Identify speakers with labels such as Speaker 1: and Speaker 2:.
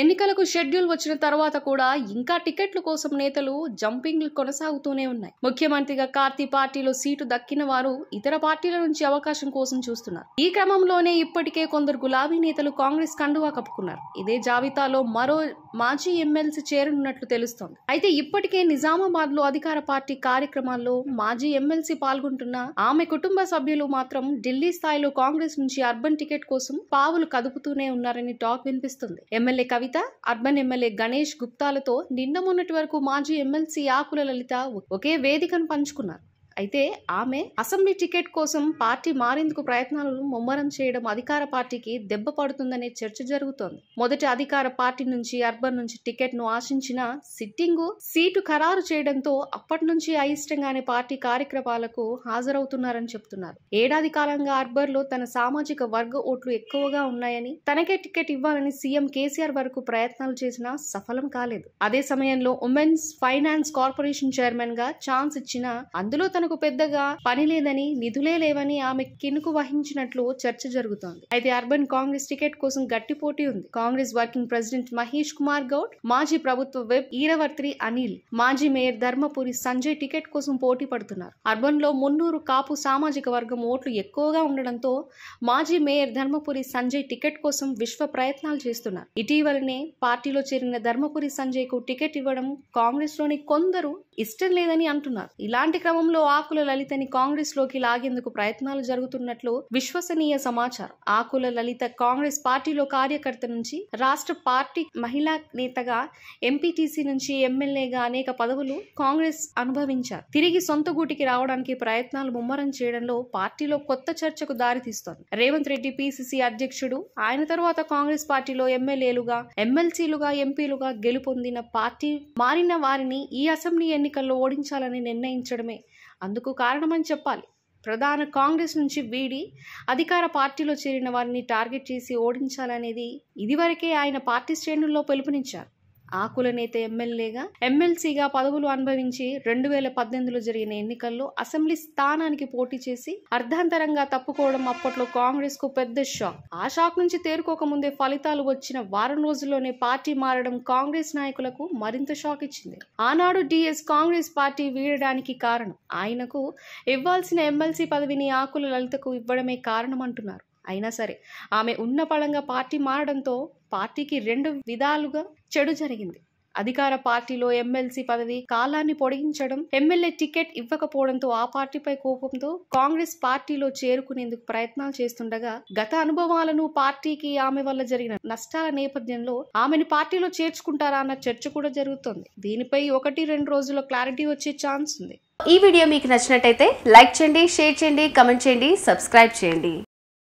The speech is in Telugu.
Speaker 1: ఎన్నికలకు షెడ్యూల్ వచ్చిన తర్వాత కూడా ఇంకా టికెట్ల కోసం నేతలు జంపింగ్లు కొనసాగుతూనే ఉన్నాయి ముఖ్యమంత్రిగా కార్తీ పార్టీలో సీటు దక్కిన వారు ఇతర పార్టీల నుంచి అవకాశం కోసం చూస్తున్నారు ఈ క్రమంలోనే ఇప్పటికే కొందరు గులాబీ నేతలు కాంగ్రెస్ కండువా కప్పుకున్నారు ఇదే జాబితాలో మరో మాజీ ఎమ్మెల్సీ చేరనున్నట్లు తెలుస్తోంది అయితే ఇప్పటికే నిజామాబాద్ లో అధికార పార్టీ కార్యక్రమాల్లో మాజీ ఎమ్మెల్సీ పాల్గొంటున్న ఆమె కుటుంబ సభ్యులు మాత్రం ఢిల్లీ స్థాయిలో కాంగ్రెస్ నుంచి అర్బన్ టికెట్ కోసం పావులు కదుపుతూనే ఉన్నారని టాక్ వినిపిస్తుంది MLA Kavitha urban MLA Ganesh గుప్తాలతో నిన్న మొన్నటి వరకు మాజీ ఎమ్మెల్సీ ఆకుల లలిత ఒకే వేదికను పంచుకున్నారు అయితే ఆమె అసెంబ్లీ టికెట్ కోసం పార్టీ మారేందుకు ప్రయత్నాలను ముమ్మరం చేయడం అధికార పార్టీకి దెబ్బ పడుతుందనే చర్చ జరుగుతోంది మొదటి అధికార పార్టీ నుంచి అర్బన్ నుంచి టికెట్ ను ఆశించిన సిట్టింగ్ సీటు ఖరారు చేయడంతో అప్పటి నుంచి అయిష్టంగానే పార్టీ కార్యక్రమాలకు హాజరవుతున్నారని చెప్తున్నారు ఏడాది కాలంగా అర్బర్ లో తన సామాజిక వర్గ ఓట్లు ఎక్కువగా ఉన్నాయని తనకే టికెట్ ఇవ్వాలని సీఎం కేసీఆర్ వరకు ప్రయత్నాలు చేసినా సఫలం కాలేదు అదే సమయంలో ఉమెన్స్ ఫైనాన్స్ కార్పొరేషన్ చైర్మన్ గా ఛాన్స్ ఇచ్చిన అందులో తన ఆమెకు పెద్దగా పని లేదని నిధులే లేవని ఆమె కినుకు వహించినట్లు చర్చ జరుగుతోంది అయితే అర్బన్ కాంగ్రెస్ టికెట్ కోసం గట్టి పోటీ ఉంది కాంగ్రెస్ వర్కింగ్ ప్రెసిడెంట్ మహేష్ కుమార్ గౌడ్ మాజీ ప్రభుత్వ వెబ్ ఈరవర్త్రి అనిల్ మాజీ మేయర్ ధర్మపురి సంజయ్ టికెట్ కోసం పోటీ పడుతున్నారు అర్బన్ లో మున్నూరు కాపు సామాజిక వర్గం ఓట్లు ఎక్కువగా ఉండడంతో మాజీ మేయర్ ధర్మపురి సంజయ్ టికెట్ కోసం విశ్వ ప్రయత్నాలు చేస్తున్నారు ఇటీవలనే పార్టీలో చేరిన ధర్మపురి సంజయ్ కు టికెట్ ఇవ్వడం కాంగ్రెస్ లోని కొందరు ఇష్టం లేదని అంటున్నారు ఇలాంటి క్రమంలో ఆ ఆకుల లలితని కాంగ్రెస్ లోకి లాగేందుకు ప్రయత్నాలు జరుగుతున్నట్లు విశ్వసనీయ సమాచారం ఆకుల లలిత కాంగ్రెస్ పార్టీలో కార్యకర్త నుంచి రాష్ట్ర పార్టీ మహిళా నేతగా ఎంపీటీసీ నుంచి ఎమ్మెల్యేగా అనేక పదవులు కాంగ్రెస్ అనుభవించారు తిరిగి సొంత గూటికి రావడానికి ప్రయత్నాలు ముమ్మరం చేయడంలో పార్టీలో కొత్త చర్చకు దారితీస్తోంది రేవంత్ రెడ్డి పిసిసి అధ్యక్షుడు ఆయన తర్వాత కాంగ్రెస్ పార్టీలో ఎమ్మెల్యేలుగా ఎమ్మెల్సీలుగా ఎంపీలుగా గెలుపొందిన పార్టీ మారిన వారిని ఈ అసెంబ్లీ ఎన్నికల్లో ఓడించాలని నిర్ణయించడమే అందుకు కారణమని చెప్పాలి ప్రధాన కాంగ్రెస్ నుంచి వీడి అధికార పార్టీలో చేరిన వారిని టార్గెట్ చేసి ఓడించాలనేది ఇదివరకే ఆయన పార్టీ శ్రేణుల్లో పిలుపునిచ్చారు ఆకులనేత ఎమ్మెల్యేగా ఎమ్మెల్సీగా పదవులు అనుభవించి రెండు వేల పద్దెనిమిదిలో జరిగిన ఎన్నికల్లో అసెంబ్లీ స్థానానికి పోటీ చేసి అర్ధాంతరంగా తప్పుకోవడం అప్పట్లో కాంగ్రెస్ కు పెద్ద షాక్ ఆ షాక్ నుంచి తేరుకోకముందే ఫలితాలు వచ్చిన వారం రోజుల్లోనే పార్టీ మారడం కాంగ్రెస్ నాయకులకు మరింత షాక్ ఇచ్చింది ఆనాడు డిఎస్ కాంగ్రెస్ పార్టీ వీడడానికి కారణం ఆయనకు ఇవ్వాల్సిన ఎమ్మెల్సీ పదవిని ఆకుల లలితకు ఇవ్వడమే కారణమంటున్నారు అయినా సరే ఆమె పళంగా పార్టీ మారడంతో పార్టీకి రెండు విధాలుగా చెడు జరిగింది అధికార పార్టీలో ఎమ్మెల్సీ పదవి కాలాన్ని పొడిగించడం ఎమ్మెల్యే టికెట్ ఇవ్వకపోవడంతో ఆ పార్టీపై కోపంతో కాంగ్రెస్ పార్టీలో చేరుకునేందుకు ప్రయత్నాలు చేస్తుండగా గత అనుభవాలను పార్టీకి ఆమె వల్ల జరిగిన నష్టాల నేపథ్యంలో ఆమెను పార్టీలో చేర్చుకుంటారా అన్న చర్చ కూడా జరుగుతోంది దీనిపై ఒకటి రెండు రోజుల్లో క్లారిటీ వచ్చే ఛాన్స్ ఉంది ఈ వీడియో మీకు నచ్చినట్టయితే లైక్ చేయండి షేర్ చేయండి కమెంట్ చేయండి సబ్స్క్రైబ్ చేయండి